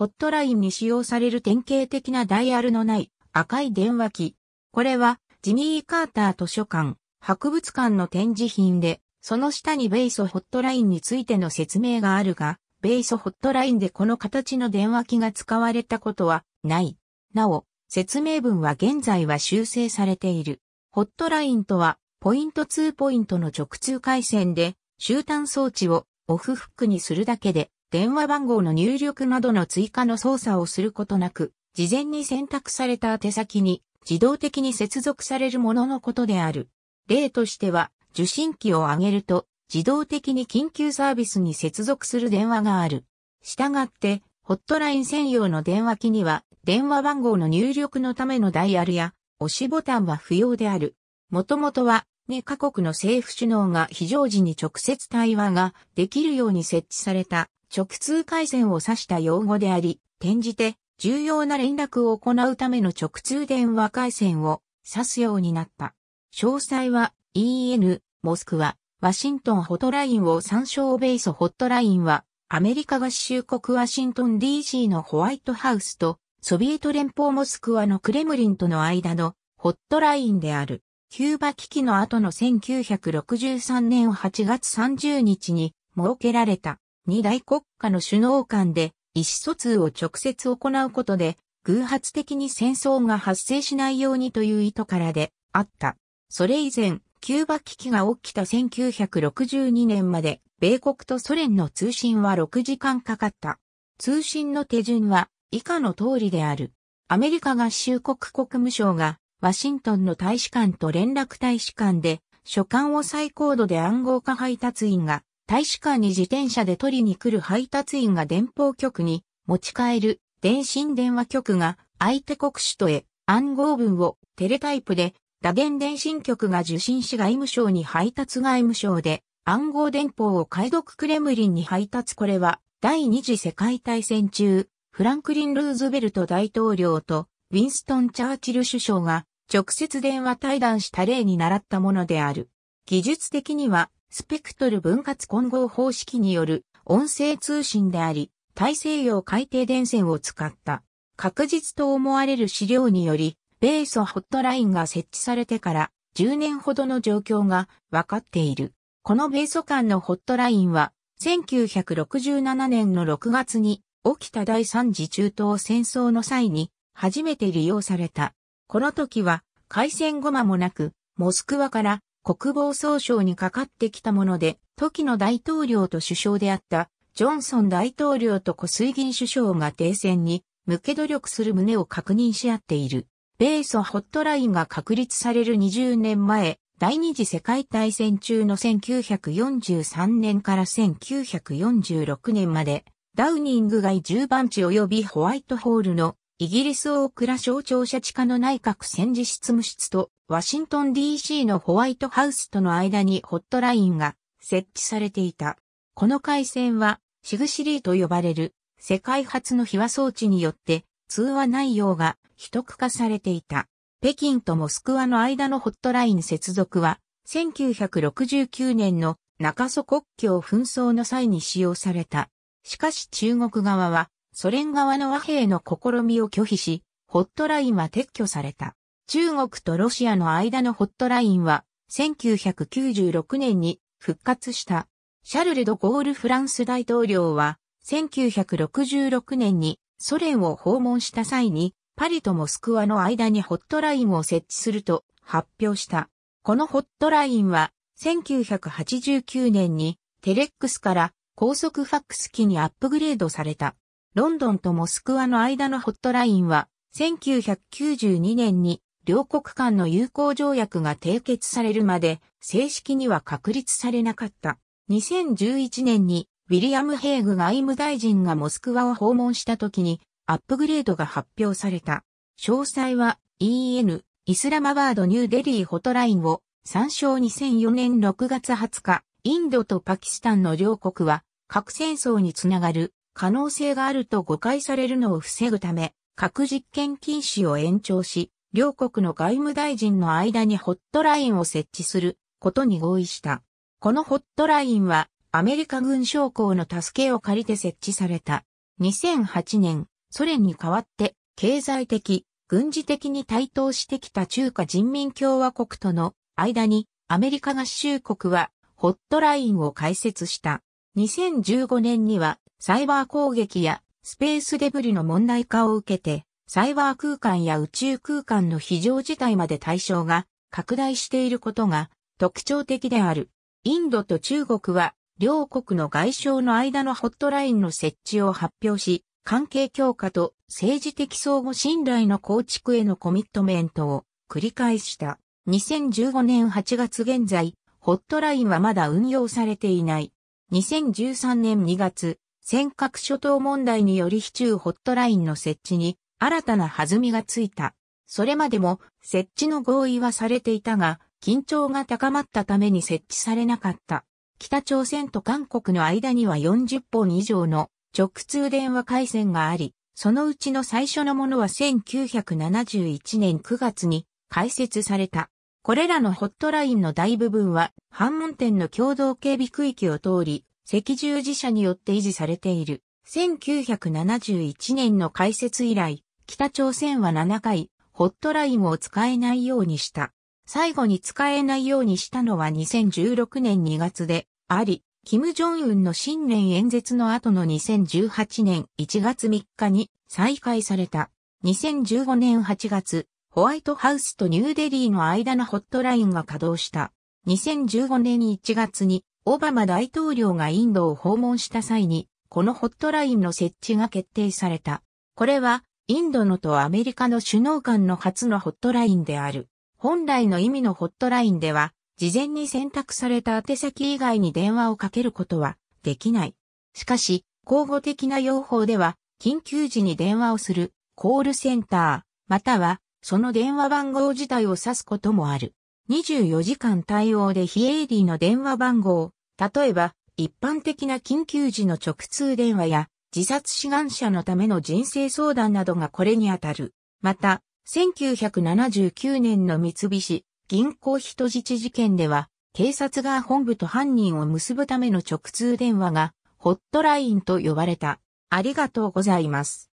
ホットラインに使用される典型的なダイヤルのない赤い電話機。これはジミー・カーター図書館、博物館の展示品で、その下にベイソホットラインについての説明があるが、ベイソホットラインでこの形の電話機が使われたことはない。なお、説明文は現在は修正されている。ホットラインとは、ポイント2ポイントの直通回線で、終端装置をオフフックにするだけで、電話番号の入力などの追加の操作をすることなく、事前に選択された宛先に自動的に接続されるもののことである。例としては、受信機を上げると、自動的に緊急サービスに接続する電話がある。したがって、ホットライン専用の電話機には、電話番号の入力のためのダイヤルや、押しボタンは不要である。もともとは、2カ国の政府首脳が非常時に直接対話ができるように設置された直通回線を指した用語であり、転じて重要な連絡を行うための直通電話回線を指すようになった。詳細は EN、モスクワ、ワシントンホットラインを参照ベースホットラインは、アメリカ合衆国ワシントン DC のホワイトハウスと、ソビエト連邦モスクワのクレムリンとの間のホットラインである。キューバ危機の後の1963年8月30日に設けられた。二大国家の首脳間で意思疎通を直接行うことで、偶発的に戦争が発生しないようにという意図からであった。それ以前、キューバ危機が起きた1962年まで、米国とソ連の通信は6時間かかった。通信の手順は以下の通りである。アメリカ合衆国国務省がワシントンの大使館と連絡大使館で書簡を再高度で暗号化配達員が大使館に自転車で取りに来る配達員が電報局に持ち帰る電信電話局が相手国首都へ暗号文をテレタイプで打言電信局が受信し外務省に配達外務省で暗号電報を解読クレムリンに配達これは第二次世界大戦中フランクリン・ルーズベルト大統領とウィンストン・チャーチル首相が直接電話対談した例に習ったものである。技術的にはスペクトル分割混合方式による音声通信であり、大西洋海底電線を使った確実と思われる資料により、米ソホットラインが設置されてから10年ほどの状況が分かっている。この米ソ間のホットラインは、1967年の6月に起きた第三次中東戦争の際に初めて利用された。この時は海戦後間もなく、モスクワから国防総省にかかってきたもので、時の大統領と首相であった、ジョンソン大統領と小水銀首相が停戦に向け努力する旨を確認し合っている。米ソホットラインが確立される20年前、第二次世界大戦中の1943年から1946年まで、ダウニング街10番地及びホワイトホールのイギリス大倉省庁舎地下の内閣戦時執務室とワシントン DC のホワイトハウスとの間にホットラインが設置されていた。この回線はシグシリーと呼ばれる世界初の秘話装置によって通話内容が秘匿化されていた。北京とモスクワの間のホットライン接続は1969年の中祖国境紛争の際に使用された。しかし中国側はソ連側の和平の試みを拒否し、ホットラインは撤去された。中国とロシアの間のホットラインは、1996年に復活した。シャルル・ド・ゴール・フランス大統領は、1966年にソ連を訪問した際に、パリとモスクワの間にホットラインを設置すると発表した。このホットラインは、1989年にテレックスから高速ファックス機にアップグレードされた。ロンドンとモスクワの間のホットラインは、1992年に両国間の友好条約が締結されるまで正式には確立されなかった。2011年にウィリアム・ヘイグ外務大臣がモスクワを訪問した時にアップグレードが発表された。詳細は EN イスラマバードニューデリーホットラインを参照2004年6月20日、インドとパキスタンの両国は核戦争につながる可能性があると誤解されるのを防ぐため、核実験禁止を延長し、両国の外務大臣の間にホットラインを設置することに合意した。このホットラインはアメリカ軍将校の助けを借りて設置された。2008年、ソ連に代わって経済的、軍事的に台頭してきた中華人民共和国との間にアメリカ合衆国はホットラインを開設した。2015年にはサイバー攻撃やスペースデブリの問題化を受けて、サイバー空間や宇宙空間の非常事態まで対象が拡大していることが特徴的である。インドと中国は両国の外相の間のホットラインの設置を発表し、関係強化と政治的相互信頼の構築へのコミットメントを繰り返した。2015年8月現在、ホットラインはまだ運用されていない。2013年2月、尖閣諸島問題により市中ホットラインの設置に新たな弾みがついた。それまでも設置の合意はされていたが、緊張が高まったために設置されなかった。北朝鮮と韓国の間には40本以上の直通電話回線があり、そのうちの最初のものは1971年9月に開設された。これらのホットラインの大部分は、半門店の共同警備区域を通り、赤十字社によって維持されている。1971年の開設以来、北朝鮮は7回、ホットラインを使えないようにした。最後に使えないようにしたのは2016年2月で、あり、金正恩の新年演説の後の2018年1月3日に再開された。2015年8月、ホワイトハウスとニューデリーの間のホットラインが稼働した。2015年1月にオバマ大統領がインドを訪問した際に、このホットラインの設置が決定された。これは、インドのとアメリカの首脳間の初のホットラインである。本来の意味のホットラインでは、事前に選択された宛先以外に電話をかけることはできない。しかし、交互的な用法では、緊急時に電話をする、コールセンター、または、その電話番号自体を指すこともある。24時間対応で非営利の電話番号、例えば、一般的な緊急時の直通電話や、自殺志願者のための人生相談などがこれにあたる。また、1979年の三菱銀行人質事件では、警察が本部と犯人を結ぶための直通電話が、ホットラインと呼ばれた。ありがとうございます。